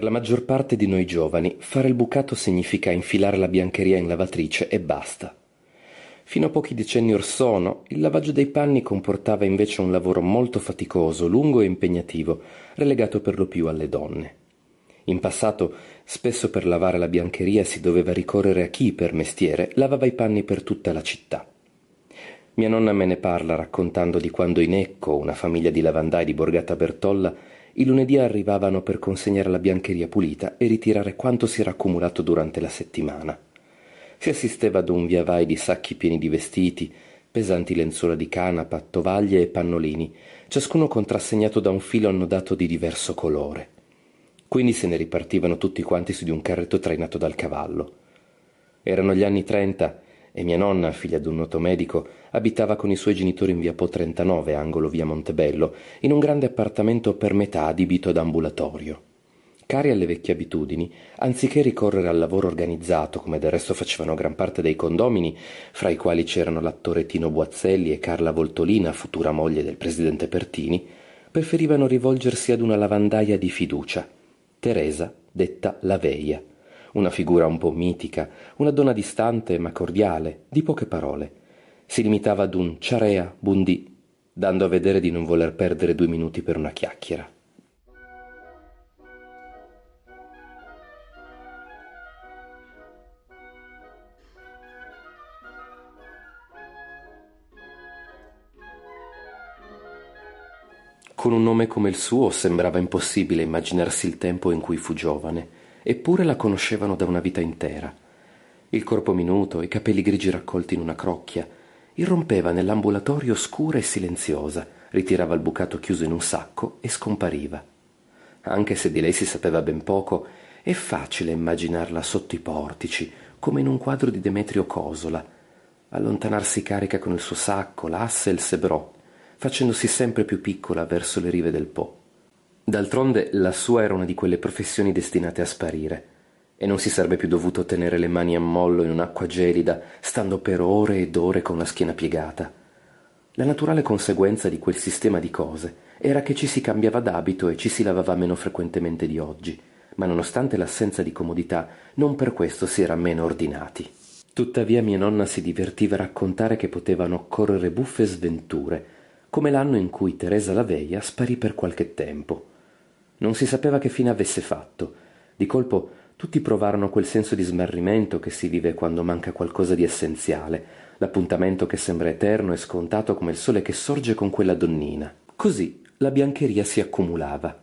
Per la maggior parte di noi giovani fare il bucato significa infilare la biancheria in lavatrice e basta. Fino a pochi decenni or sono, il lavaggio dei panni comportava invece un lavoro molto faticoso, lungo e impegnativo, relegato per lo più alle donne. In passato, spesso per lavare la biancheria si doveva ricorrere a chi, per mestiere, lavava i panni per tutta la città. Mia nonna me ne parla raccontando di quando in Ecco una famiglia di lavandai di Borgata Bertolla i lunedì arrivavano per consegnare la biancheria pulita e ritirare quanto si era accumulato durante la settimana. Si assisteva ad un viavai di sacchi pieni di vestiti, pesanti lenzuola di canapa, tovaglie e pannolini, ciascuno contrassegnato da un filo annodato di diverso colore. Quindi se ne ripartivano tutti quanti su di un carretto trainato dal cavallo. Erano gli anni trenta e mia nonna, figlia d'un noto medico, abitava con i suoi genitori in via Po 39, angolo via Montebello, in un grande appartamento per metà adibito ad ambulatorio. Cari alle vecchie abitudini, anziché ricorrere al lavoro organizzato, come del resto facevano gran parte dei condomini, fra i quali c'erano l'attore Tino Boazzelli e Carla Voltolina, futura moglie del presidente Pertini, preferivano rivolgersi ad una lavandaia di fiducia, Teresa, detta la Veia una figura un po' mitica, una donna distante ma cordiale, di poche parole. Si limitava ad un ciarea, bundì, dando a vedere di non voler perdere due minuti per una chiacchiera. Con un nome come il suo sembrava impossibile immaginarsi il tempo in cui fu giovane eppure la conoscevano da una vita intera. Il corpo minuto, i capelli grigi raccolti in una crocchia, irrompeva nell'ambulatorio scura e silenziosa, ritirava il bucato chiuso in un sacco e scompariva. Anche se di lei si sapeva ben poco, è facile immaginarla sotto i portici, come in un quadro di Demetrio Cosola, allontanarsi carica con il suo sacco, l'asse e il sebrò, facendosi sempre più piccola verso le rive del Po. D'altronde la sua era una di quelle professioni destinate a sparire, e non si sarebbe più dovuto tenere le mani a mollo in un'acqua gelida, stando per ore ed ore con la schiena piegata. La naturale conseguenza di quel sistema di cose era che ci si cambiava d'abito e ci si lavava meno frequentemente di oggi, ma nonostante l'assenza di comodità, non per questo si era meno ordinati. Tuttavia mia nonna si divertiva a raccontare che potevano occorrere buffe sventure, come l'anno in cui Teresa la Veia sparì per qualche tempo non si sapeva che fine avesse fatto. Di colpo tutti provarono quel senso di smarrimento che si vive quando manca qualcosa di essenziale, l'appuntamento che sembra eterno e scontato come il sole che sorge con quella donnina. Così la biancheria si accumulava,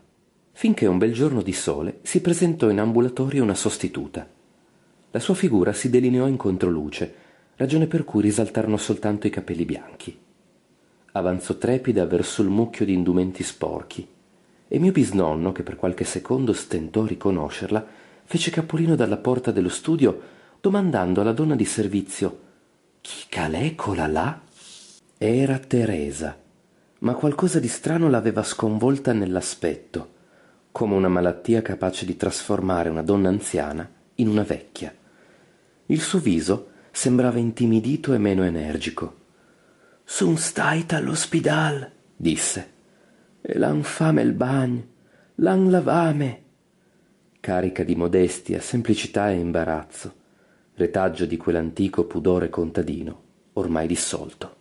finché un bel giorno di sole si presentò in ambulatorio una sostituta. La sua figura si delineò in controluce, ragione per cui risaltarono soltanto i capelli bianchi. Avanzò trepida verso il mucchio di indumenti sporchi e mio bisnonno, che per qualche secondo stentò a riconoscerla, fece capolino dalla porta dello studio domandando alla donna di servizio Chi calecola là? Era Teresa, ma qualcosa di strano l'aveva sconvolta nell'aspetto, come una malattia capace di trasformare una donna anziana in una vecchia. Il suo viso sembrava intimidito e meno energico. Sun stait all'ospedal, disse l'han fame il bagno, l'han lavame. Carica di modestia, semplicità e imbarazzo, retaggio di quell'antico pudore contadino, ormai dissolto.